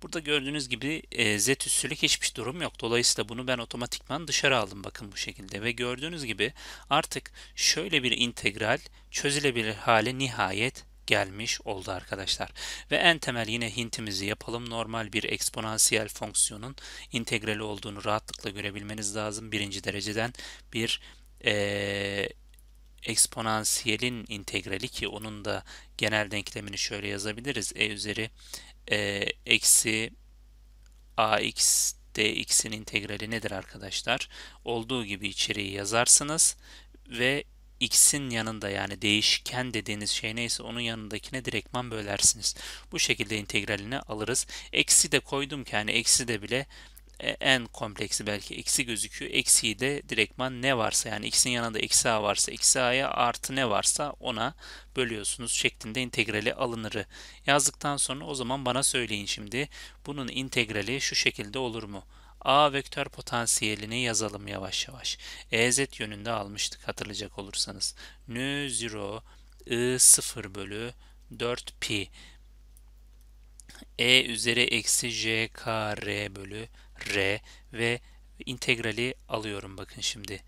Burada gördüğünüz gibi e, z üssülük hiçbir durum yok. Dolayısıyla bunu ben otomatikman dışarı aldım bakın bu şekilde. Ve gördüğünüz gibi artık şöyle bir integral çözülebilir hale nihayet gelmiş oldu arkadaşlar. Ve en temel yine hintimizi yapalım. Normal bir eksponansiyel fonksiyonun integrali olduğunu rahatlıkla görebilmeniz lazım. Birinci dereceden bir e, eksponansiyelin integrali ki onun da genel denklemini şöyle yazabiliriz. E üzeri e, eksi ax dx'in integrali nedir arkadaşlar? Olduğu gibi içeriği yazarsınız ve x'in yanında yani değişken dediğiniz şey neyse onun yanındakine direktman bölersiniz. Bu şekilde integralini alırız. Eksi de koydum ki yani eksi de bile e, en kompleksi belki eksi gözüküyor. Eksiyi de direktman ne varsa yani x'in yanında eksi a varsa eksi a'ya artı ne varsa ona bölüyorsunuz şeklinde integrali alınırı. Yazdıktan sonra o zaman bana söyleyin şimdi bunun integrali şu şekilde olur mu? A vektör potansiyelini yazalım yavaş yavaş. EZ yönünde almıştık hatırlayacak olursanız. Nü 0 I 0 bölü 4 pi E üzeri eksi J r bölü R ve integrali alıyorum bakın şimdi.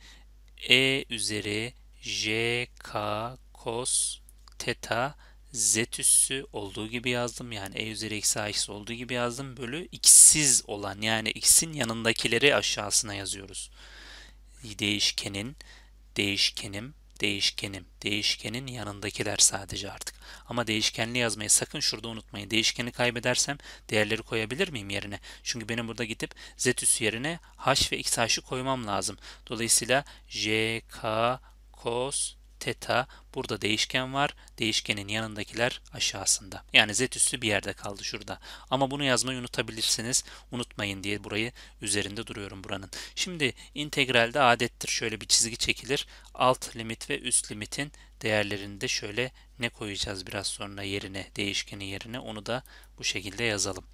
E üzeri J K cos teta z üssü olduğu gibi yazdım. Yani e üzeri eksi a eksi olduğu gibi yazdım. Bölü x'siz olan yani x'in yanındakileri aşağısına yazıyoruz. Değişkenin, değişkenim, değişkenim, değişkenin yanındakiler sadece artık. Ama değişkenli yazmayı sakın şurada unutmayın. Değişkeni kaybedersem değerleri koyabilir miyim yerine? Çünkü benim burada gidip z üssü yerine h ve xh'ı koymam lazım. Dolayısıyla j, k, cos, teta burada değişken var. Değişkenin yanındakiler aşağısında. Yani z üssü bir yerde kaldı şurada. Ama bunu yazmayı unutabilirsiniz. Unutmayın diye burayı üzerinde duruyorum buranın. Şimdi integralde adettir. Şöyle bir çizgi çekilir. Alt limit ve üst limitin değerlerinde şöyle ne koyacağız biraz sonra yerine değişkenin yerine onu da bu şekilde yazalım.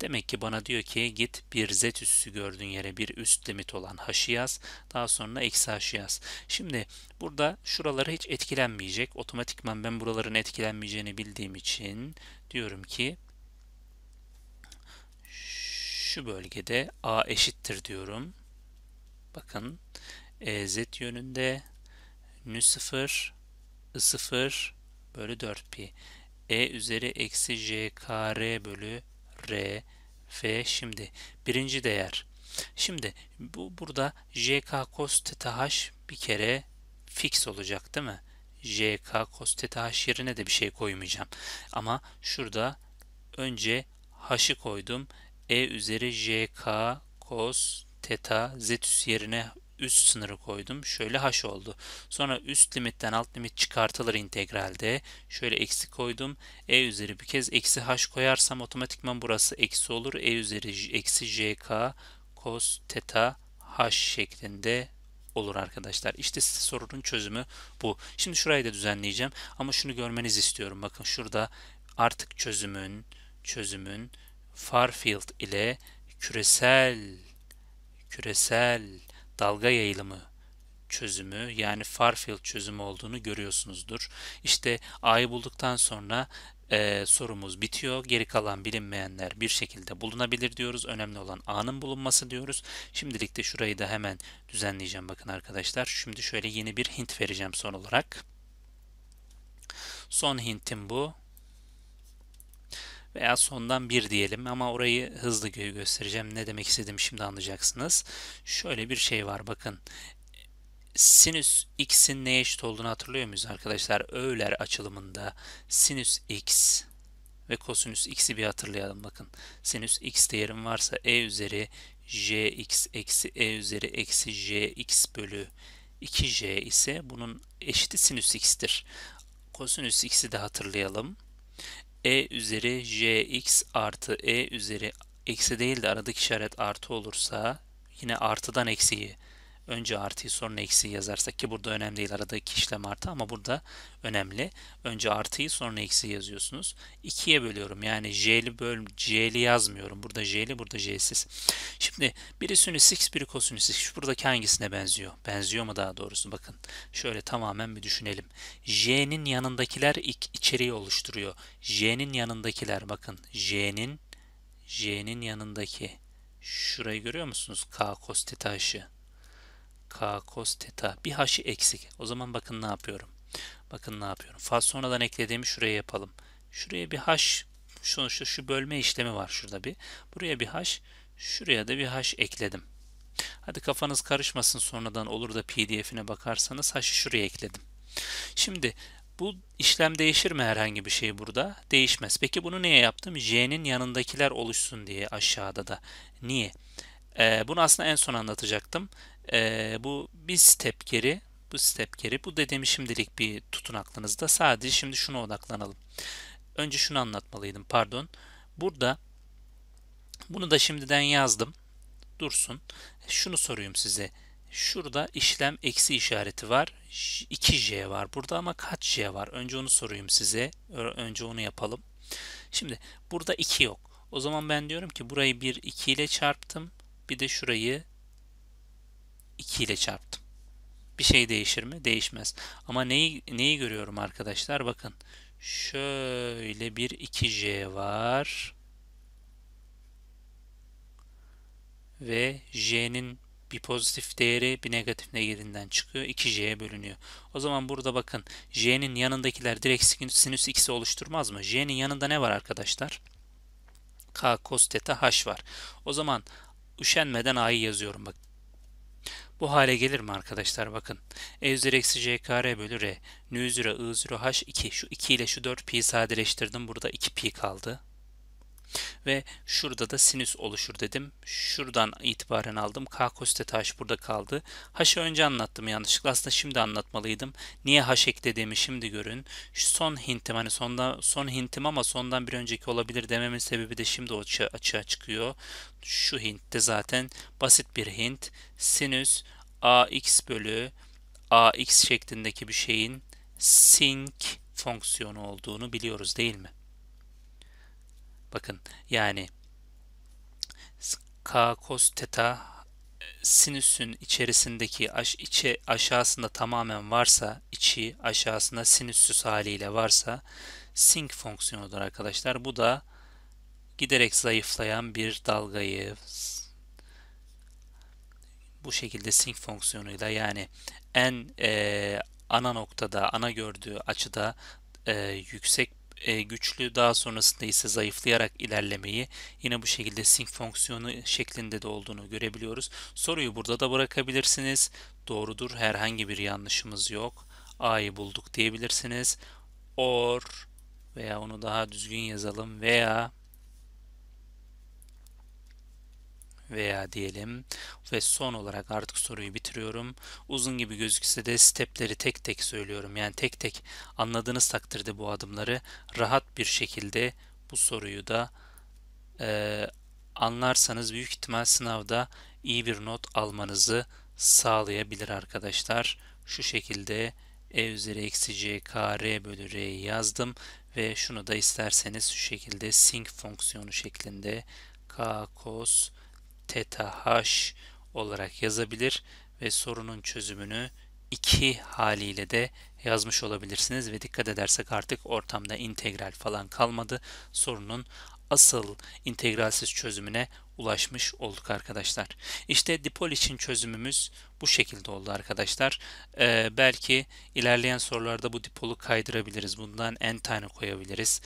Demek ki bana diyor ki git bir z üssü gördüğün yere bir üst limit olan h'ı yaz. Daha sonra eksi h'ı yaz. Şimdi burada şuraları hiç etkilenmeyecek. Otomatikman ben buraların etkilenmeyeceğini bildiğim için diyorum ki şu bölgede a eşittir diyorum. Bakın e, z yönünde nü 0 I0 bölü 4pi. E üzeri eksi j kare bölü r f şimdi birinci değer. Şimdi bu burada jk cos θ h bir kere fix olacak değil mi? jk cos θ h yerine de bir şey koymayacağım. Ama şurada önce h'ı koydum. E üzeri jk cos θ z üs yerine üst sınırı koydum. Şöyle haş oldu. Sonra üst limitten alt limit çıkartılır integralde. Şöyle eksi koydum. E üzeri bir kez eksi haş koyarsam otomatikman burası eksi olur. E üzeri eksi jk cos teta haş şeklinde olur arkadaşlar. İşte size sorunun çözümü bu. Şimdi şurayı da düzenleyeceğim ama şunu görmenizi istiyorum. Bakın şurada artık çözümün çözümün far field ile küresel küresel dalga yayılımı çözümü yani far field çözümü olduğunu görüyorsunuzdur. İşte A'yı bulduktan sonra e, sorumuz bitiyor. Geri kalan bilinmeyenler bir şekilde bulunabilir diyoruz. Önemli olan A'nın bulunması diyoruz. Şimdilik de şurayı da hemen düzenleyeceğim bakın arkadaşlar. Şimdi şöyle yeni bir hint vereceğim son olarak. Son hintim bu veya sondan 1 diyelim ama orayı hızlı göstereceğim. Ne demek istediğimi şimdi anlayacaksınız. Şöyle bir şey var bakın. Sinüs x'in neye eşit olduğunu hatırlıyor muyuz arkadaşlar? Öğler açılımında sinüs x ve kosinüs x'i bir hatırlayalım bakın. Sinüs x değerim varsa e üzeri jx eksi e üzeri eksi jx bölü 2j ise bunun eşiti sinüs x'tir. Kosinüs x'i de hatırlayalım e üzeri jx artı e üzeri eksi değil de aradaki işaret artı olursa yine artıdan eksiği. Önce artıyı sonra eksi yazarsak ki burada önemli değil aradaki işlem artı ama burada önemli. Önce artıyı sonra eksi yazıyorsunuz. 2'ye bölüyorum yani j'li böl j'li yazmıyorum. Burada j'li burada j'siz. Şimdi biri sinüs x biri kosinüs x. Buradaki hangisine benziyor? Benziyor mu daha doğrusu bakın. Şöyle tamamen bir düşünelim. j'nin yanındakiler içeriği oluşturuyor. j'nin yanındakiler bakın j'nin j'nin yanındaki şurayı görüyor musunuz? K cos teta k cos teta bir h'ı eksik. O zaman bakın ne yapıyorum. Bakın ne yapıyorum. Faz sonradan eklediğimi şuraya yapalım. Şuraya bir h sonuçta şu bölme işlemi var şurada bir. Buraya bir h şuraya da bir h ekledim. Hadi kafanız karışmasın sonradan olur da pdf'ine bakarsanız h'ı şuraya ekledim. Şimdi bu işlem değişir mi herhangi bir şey burada? Değişmez. Peki bunu niye yaptım? J'nin yanındakiler oluşsun diye aşağıda da. Niye? E, bunu aslında en son anlatacaktım. E, bu bir step geri, bu step geri. Bu dediğimi şimdilik bir tutun aklınızda. Sadece şimdi şuna odaklanalım. Önce şunu anlatmalıydım pardon. Burada bunu da şimdiden yazdım. Dursun. Şunu sorayım size. Şurada işlem eksi işareti var. 2J var burada ama kaç J var? Önce onu sorayım size. Önce onu yapalım. Şimdi burada 2 yok. O zaman ben diyorum ki burayı 1 2 ile çarptım. Bir de şurayı 2 ile çarptım. Bir şey değişir mi? Değişmez. Ama neyi, neyi görüyorum arkadaşlar? Bakın şöyle bir 2J var. Ve J'nin bir pozitif değeri bir negatif değerinden çıkıyor. 2J'ye bölünüyor. O zaman burada bakın J'nin yanındakiler direkt sinüs x'i oluşturmaz mı? J'nin yanında ne var arkadaşlar? K cos θ h var. O zaman üşenmeden a'yı yazıyorum bak. Bu hale gelir mi arkadaşlar? Bakın. E üzeri eksi c kare bölü r. N üzeri I üzeri h 2. Şu 2 ile şu 4 pi sadeleştirdim. Burada 2 pi kaldı. Ve şurada da sinüs oluşur dedim. Şuradan itibaren aldım. K cos θ h burada kaldı. H'ı önce anlattım yanlışlıkla. Aslında şimdi anlatmalıydım. Niye h eklediğimi şimdi görün. Şu son hintim hani sonda, son hintim ama sondan bir önceki olabilir dememin sebebi de şimdi o açığa çıkıyor. Şu hintte zaten basit bir hint. Sinüs ax bölü ax şeklindeki bir şeyin sink fonksiyonu olduğunu biliyoruz değil mi? Bakın yani k cos teta e, sinüsün içerisindeki aş, içe, aşağısında tamamen varsa içi aşağısında sinüsüs haliyle varsa sink fonksiyonudur arkadaşlar. Bu da giderek zayıflayan bir dalgayı bu şekilde sink fonksiyonuyla yani en e, ana noktada, ana gördüğü açıda e, yüksek e, güçlü daha sonrasında ise zayıflayarak ilerlemeyi yine bu şekilde sync fonksiyonu şeklinde de olduğunu görebiliyoruz. Soruyu burada da bırakabilirsiniz. Doğrudur herhangi bir yanlışımız yok. A'yı bulduk diyebilirsiniz. Or veya onu daha düzgün yazalım veya veya diyelim ve son olarak artık soruyu bitiriyorum. Uzun gibi gözükse de stepleri tek tek söylüyorum. Yani tek tek anladığınız takdirde bu adımları rahat bir şekilde bu soruyu da e, anlarsanız büyük ihtimal sınavda iyi bir not almanızı sağlayabilir arkadaşlar. Şu şekilde e üzeri eksi c kare bölü r'yi yazdım ve şunu da isterseniz şu şekilde sinc fonksiyonu şeklinde k cos teta h olarak yazabilir ve sorunun çözümünü iki haliyle de yazmış olabilirsiniz ve dikkat edersek artık ortamda integral falan kalmadı. Sorunun asıl integralsiz çözümüne ulaşmış olduk arkadaşlar. İşte dipol için çözümümüz bu şekilde oldu arkadaşlar. Ee, belki ilerleyen sorularda bu dipolu kaydırabiliriz. Bundan n tane koyabiliriz.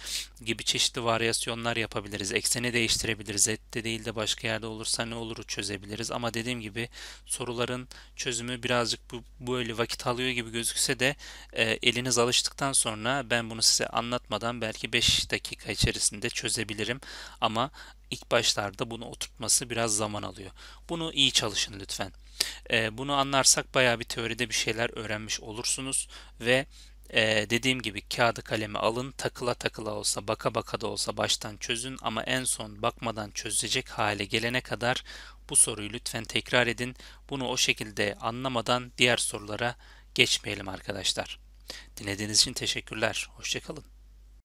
Gibi çeşitli varyasyonlar yapabiliriz. Ekseni değiştirebiliriz. Ette değil de başka yerde olursa ne oluru çözebiliriz. Ama dediğim gibi soruların çözümü birazcık bu, böyle vakit alıyor gibi gözükse de e, eliniz alıştıktan sonra ben bunu size anlatmadan belki 5 dakika içerisinde çözebilirim. Ama ilk başlarda bunu oturtması biraz zaman alıyor. Bunu iyi çalışın lütfen. E, bunu anlarsak baya bir teoride bir şeyler öğrenmiş olursunuz ve ee, dediğim gibi kağıdı kalemi alın takıla takıla olsa baka baka da olsa baştan çözün ama en son bakmadan çözecek hale gelene kadar bu soruyu lütfen tekrar edin. Bunu o şekilde anlamadan diğer sorulara geçmeyelim arkadaşlar. Dinlediğiniz için teşekkürler. Hoşçakalın.